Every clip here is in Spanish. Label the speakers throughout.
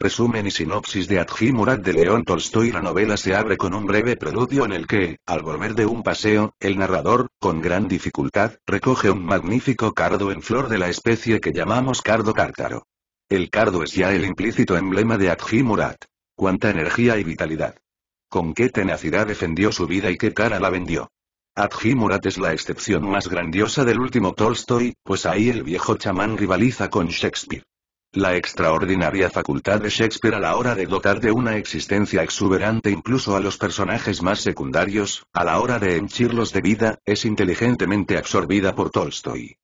Speaker 1: Resumen y sinopsis de Adji Murat de León Tolstoy La novela se abre con un breve preludio en el que, al volver de un paseo, el narrador, con gran dificultad, recoge un magnífico cardo en flor de la especie que llamamos cardo cártaro. El cardo es ya el implícito emblema de Adji Murat. Cuánta energía y vitalidad. Con qué tenacidad defendió su vida y qué cara la vendió. Adji Murat es la excepción más grandiosa del último Tolstoy, pues ahí el viejo chamán rivaliza con Shakespeare la extraordinaria facultad de Shakespeare a la hora de dotar de una existencia exuberante incluso a los personajes más secundarios, a la hora de henchirlos de vida, es inteligentemente absorbida por Tolstoy.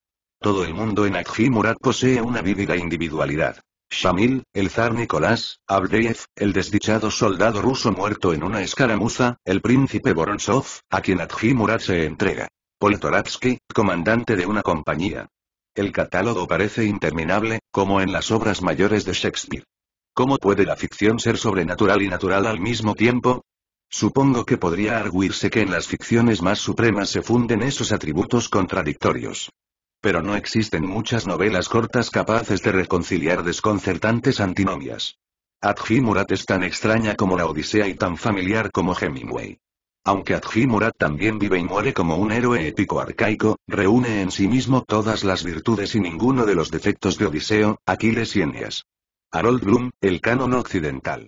Speaker 1: Todo el mundo en Akji posee una vívida individualidad. Shamil, el zar Nicolás, Avdeyev, el desdichado soldado ruso muerto en una escaramuza, el príncipe Boronsov, a quien Adji se entrega. Poltoratsky, comandante de una compañía, el catálogo parece interminable, como en las obras mayores de Shakespeare. ¿Cómo puede la ficción ser sobrenatural y natural al mismo tiempo? Supongo que podría arguirse que en las ficciones más supremas se funden esos atributos contradictorios. Pero no existen muchas novelas cortas capaces de reconciliar desconcertantes antinomias. Adji Murat es tan extraña como la Odisea y tan familiar como Hemingway. Aunque Adji también vive y muere como un héroe épico arcaico, reúne en sí mismo todas las virtudes y ninguno de los defectos de Odiseo, Aquiles y Eneas. Harold Bloom, El canon occidental.